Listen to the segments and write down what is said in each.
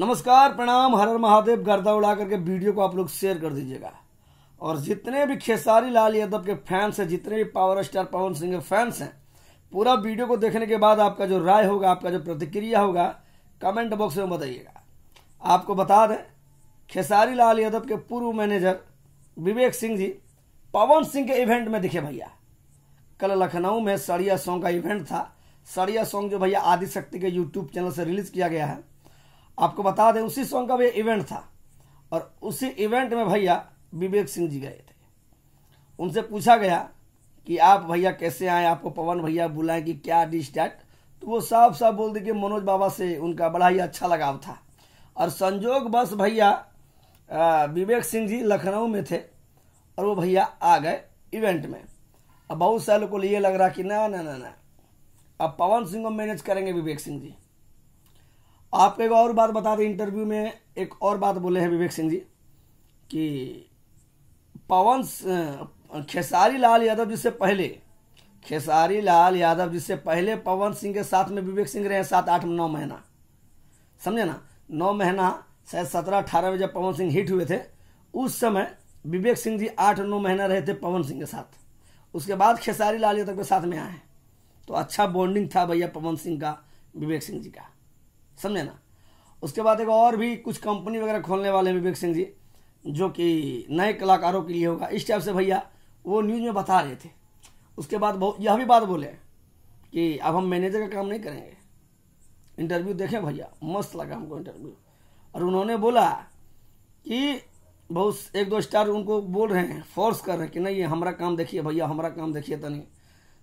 नमस्कार प्रणाम हर महादेव गर्दा उड़ा करके वीडियो को आप लोग शेयर कर दीजिएगा और जितने भी खेसारी लाल यादव के फैंस हैं जितने भी पावर स्टार पवन सिंह के फैंस हैं पूरा वीडियो को देखने के बाद आपका जो राय होगा आपका जो प्रतिक्रिया होगा कमेंट बॉक्स में बताइएगा आपको बता दें खेसारी लाल यादव के पूर्व मैनेजर विवेक सिंह जी पवन सिंह के इवेंट में दिखे भैया कल लखनऊ में सड़िया सॉन्ग का इवेंट था सड़िया सॉन्ग जो भैया आदिशक्ति के यूट्यूब चैनल से रिलीज किया गया है आपको बता दें उसी सॉन्ग का भी इवेंट था और उसी इवेंट में भैया विवेक सिंह जी गए थे उनसे पूछा गया कि आप भैया कैसे आए आपको पवन भैया बुलाएं कि क्या डिश डैट तो वो साफ साफ बोल दी कि मनोज बाबा से उनका बड़ा ही अच्छा लगाव था और संजोग बस भैया विवेक सिंह जी लखनऊ में थे और वो भैया आ गए इवेंट में अब बहुत सारे लोग को ये लग रहा कि ना ना ना ना अब पवन सिंह को मैनेज करेंगे विवेक सिंह जी आपको एक और बात बता दें इंटरव्यू में एक और बात बोले हैं विवेक सिंह जी कि पवन खेसारी लाल यादव जिससे पहले खेसारी लाल यादव जिससे पहले पवन सिंह के साथ में विवेक सिंह रहे सात आठ नौ महीना समझे ना नौ महीना शायद सत्रह अठारह में जब पवन सिंह हिट हुए थे उस समय विवेक सिंह जी आठ नौ महीना रहे थे पवन सिंह के साथ उसके बाद खेसारी लाल यादव के साथ में आए तो अच्छा बॉन्डिंग था भैया पवन सिंह का विवेक सिंह जी का समझे ना उसके बाद एक और भी कुछ कंपनी वगैरह खोलने वाले हैं विवेक सिंह जी जो कि नए कलाकारों के लिए होगा इस टाइप से भैया वो न्यूज़ में बता रहे थे उसके बाद बहुत यह भी बात बोले कि अब हम मैनेजर का काम नहीं करेंगे इंटरव्यू देखें भैया मस्त लगा हमको इंटरव्यू और उन्होंने बोला कि बहुत एक दो स्टार उनको बोल रहे हैं फोर्स कर रहे हैं कि नहीं ये हमारा काम देखिए भैया हमारा काम देखिए तो नहीं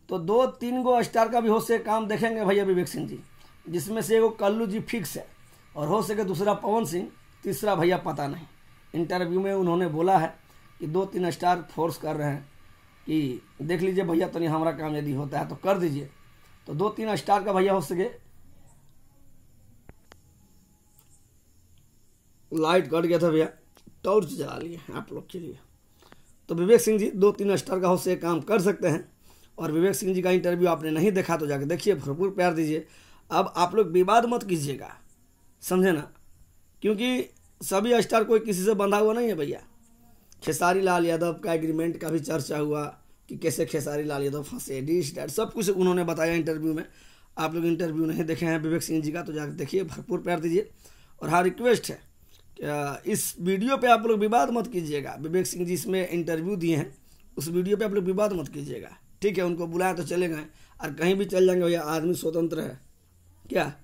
तो दो तीन गो स्टार का भी हो से काम देखेंगे भैया विवेक सिंह जी जिसमें से एक कल्लू जी फिक्स है और हो सके दूसरा पवन सिंह तीसरा भैया पता नहीं इंटरव्यू में उन्होंने बोला है कि दो तीन स्टार फोर्स कर रहे हैं कि देख लीजिए भैया तो नहीं हमारा काम यदि होता है तो कर दीजिए तो दो तीन स्टार का भैया हो सके लाइट कट गया था भैया टॉर्च जला लिए आप लोग के लिए तो विवेक सिंह जी दो तीन स्टार का हो से काम कर सकते हैं और विवेक सिंह जी का इंटरव्यू आपने नहीं देखा तो जाके देखिए भरपूर प्यार दीजिए अब आप लोग विवाद मत कीजिएगा समझे ना क्योंकि सभी स्टार कोई किसी से बंधा हुआ नहीं है भैया खेसारी लाल यादव का एग्रीमेंट का भी चर्चा हुआ कि कैसे खेसारी लाल यादव फंसे डी स्टार सब कुछ उन्होंने बताया इंटरव्यू में आप लोग इंटरव्यू नहीं देखे हैं विवेक सिंह जी का तो जाकर देखिए भरपूर प्यार दीजिए और हाँ रिक्वेस्ट है इस वीडियो पे आप लोग विवाद मत कीजिएगा विवेक सिंह जी इसमें इंटरव्यू दिए हैं उस वीडियो पे आप लोग विवाद मत कीजिएगा ठीक है उनको बुलाया तो चले गए और कहीं भी चल जाएंगे भैया आदमी स्वतंत्र है Yeah.